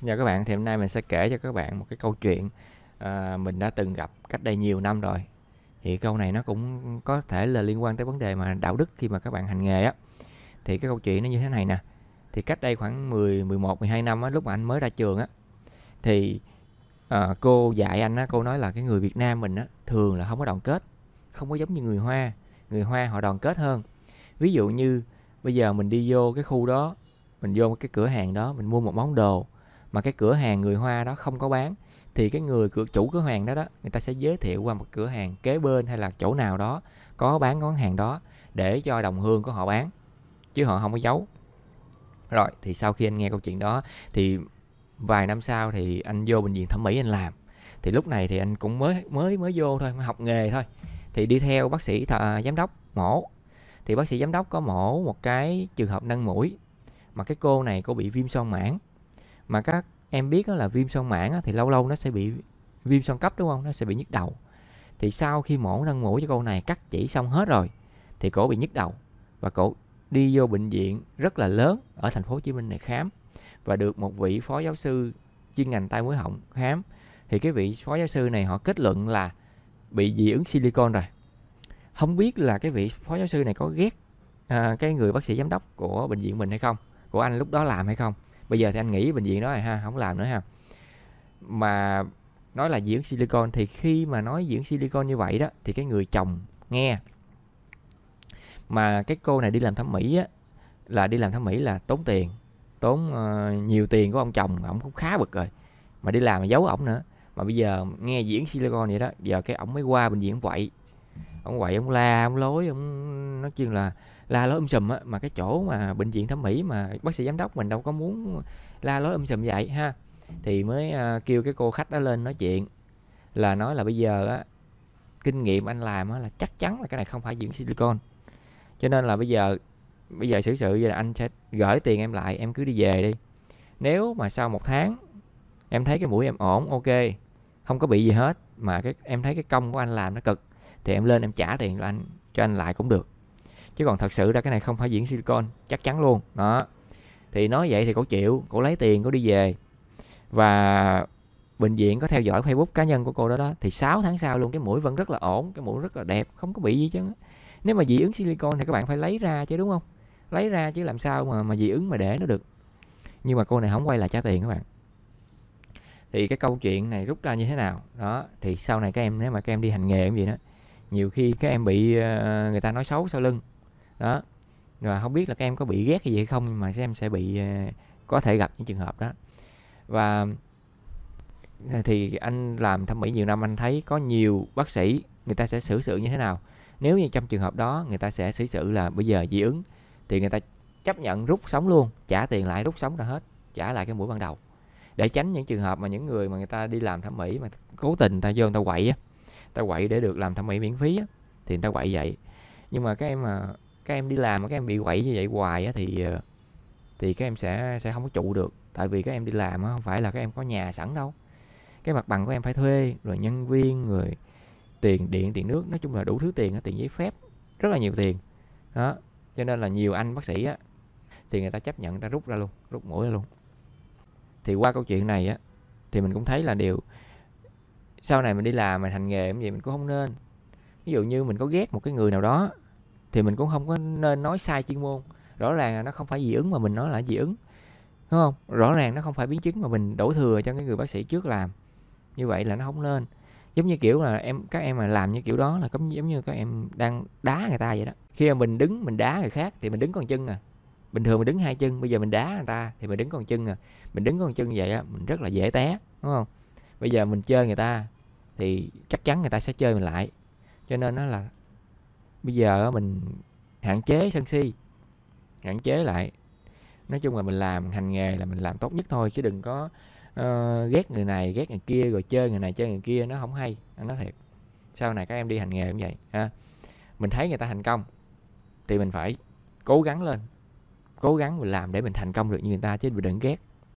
Xin chào các bạn, thì hôm nay mình sẽ kể cho các bạn một cái câu chuyện à, mình đã từng gặp cách đây nhiều năm rồi. Thì câu này nó cũng có thể là liên quan tới vấn đề mà đạo đức khi mà các bạn hành nghề á. Thì cái câu chuyện nó như thế này nè. Thì cách đây khoảng 10, 11, 12 năm á, lúc mà anh mới ra trường á thì à, cô dạy anh á, cô nói là cái người Việt Nam mình á thường là không có đoàn kết, không có giống như người Hoa. Người Hoa họ đoàn kết hơn. Ví dụ như bây giờ mình đi vô cái khu đó mình vô cái cửa hàng đó mình mua một món đồ mà cái cửa hàng người hoa đó không có bán thì cái người cửa chủ cửa hàng đó đó người ta sẽ giới thiệu qua một cửa hàng kế bên hay là chỗ nào đó có bán món hàng đó để cho đồng hương của họ bán chứ họ không có giấu rồi thì sau khi anh nghe câu chuyện đó thì vài năm sau thì anh vô bệnh viện thẩm mỹ anh làm thì lúc này thì anh cũng mới mới mới vô thôi mới học nghề thôi thì đi theo bác sĩ thợ, à, giám đốc mổ thì bác sĩ giám đốc có mổ một cái trường hợp nâng mũi mà cái cô này cô bị viêm son mãn mà các em biết đó là viêm son mảng thì lâu lâu nó sẽ bị viêm son cấp đúng không nó sẽ bị nhức đầu thì sau khi mổ răng mũi cho con này cắt chỉ xong hết rồi thì cổ bị nhức đầu và cổ đi vô bệnh viện rất là lớn ở thành phố Hồ Chí Minh này khám và được một vị phó giáo sư chuyên ngành tai mũi họng khám thì cái vị phó giáo sư này họ kết luận là bị dị ứng silicon rồi không biết là cái vị phó giáo sư này có ghét à, cái người bác sĩ giám đốc của bệnh viện mình hay không của anh lúc đó làm hay không bây giờ thì anh nghĩ bệnh viện đó rồi ha không làm nữa ha mà nói là diễn silicon thì khi mà nói diễn silicon như vậy đó thì cái người chồng nghe mà cái cô này đi làm thẩm mỹ á là đi làm thẩm mỹ là tốn tiền tốn uh, nhiều tiền của ông chồng ổng cũng khá bực rồi mà đi làm mà giấu ổng nữa mà bây giờ nghe diễn silicon vậy đó giờ cái ổng mới qua bệnh viện ổng quậy ổng quậy ổng la ổng lối ổng nói chuyện là la lối âm um sùm á mà cái chỗ mà bệnh viện thẩm mỹ mà bác sĩ giám đốc mình đâu có muốn la lối âm um sùm vậy ha thì mới à, kêu cái cô khách đó lên nói chuyện là nói là bây giờ á kinh nghiệm anh làm á là chắc chắn là cái này không phải dưỡng silicon cho nên là bây giờ bây giờ xử sự, sự là anh sẽ gửi tiền em lại em cứ đi về đi nếu mà sau một tháng em thấy cái mũi em ổn ok không có bị gì hết mà cái em thấy cái công của anh làm nó cực thì em lên em trả tiền cho anh cho anh lại cũng được chứ còn thật sự ra cái này không phải diễn silicon chắc chắn luôn đó thì nói vậy thì cổ chịu cổ lấy tiền cổ đi về và bệnh viện có theo dõi facebook cá nhân của cô đó đó thì 6 tháng sau luôn cái mũi vẫn rất là ổn cái mũi rất là đẹp không có bị gì chứ nếu mà dị ứng silicon thì các bạn phải lấy ra chứ đúng không lấy ra chứ làm sao mà mà dị ứng mà để nó được nhưng mà cô này không quay lại trả tiền các bạn thì cái câu chuyện này rút ra như thế nào đó thì sau này các em nếu mà các em đi hành nghề em gì đó nhiều khi các em bị ờ, người ta nói xấu sau lưng đó rồi không biết là các em có bị ghét hay gì hay không nhưng mà các em sẽ bị ờ, có thể gặp những trường hợp đó và thì anh làm thẩm mỹ nhiều năm anh thấy có nhiều bác sĩ người ta sẽ xử sự như thế nào nếu như trong trường hợp đó người ta sẽ xử sự là bây giờ dị ứng thì người ta chấp nhận rút sống luôn trả tiền lại rút sống ra hết trả lại cái mũi ban đầu để tránh những trường hợp mà những người mà người ta đi làm thẩm mỹ mà cố tình ta vô người ta quậy á ta quậy để được làm thẩm mỹ miễn phí á thì người ta quậy vậy nhưng mà các em mà các em đi làm mà các em bị quậy như vậy hoài á, thì ờ, thì các em sẽ sẽ không có trụ được tại vì các em đi làm á, không phải là các em có nhà sẵn đâu cái mặt bằng của em phải thuê rồi nhân viên người tiền điện tiền nước nói chung là đủ thứ tiền tiền giấy phép rất là nhiều tiền đó cho nên là nhiều anh bác sĩ á thì người ta chấp nhận người ta rút ra luôn rút mũi ra luôn thì qua câu chuyện này á thì mình cũng thấy là điều sau này mình đi làm mình thành nghề cái gì mình cũng không nên ví dụ như mình có ghét một cái người nào đó thì mình cũng không có nên nói sai chuyên môn rõ ràng là nó không phải dị ứng mà mình nói là dị ứng đúng không rõ ràng nó không phải biến chứng mà mình đổ thừa cho cái người bác sĩ trước làm như vậy là nó không nên giống như kiểu là em các em mà làm như kiểu đó là giống giống như các em đang đá người ta vậy đó khi mà mình đứng mình đá người khác thì mình đứng còn chân à bình thường mình đứng hai chân bây giờ mình đá người ta thì mình đứng còn chân à mình đứng còn chân vậy á mình rất là dễ té đúng không bây giờ mình chơi người ta thì chắc chắn người ta sẽ chơi mình lại cho nên nó là bây giờ mình hạn chế sân si hạn chế lại nói chung là mình làm hành nghề là mình làm tốt nhất thôi chứ đừng có uh, ghét người này ghét người kia rồi chơi người này chơi người kia nó không hay nó thiệt sau này các em đi hành nghề cũng vậy ha mình thấy người ta thành công thì mình phải cố gắng lên cố gắng mình làm để mình thành công được như người ta chứ đừng ghét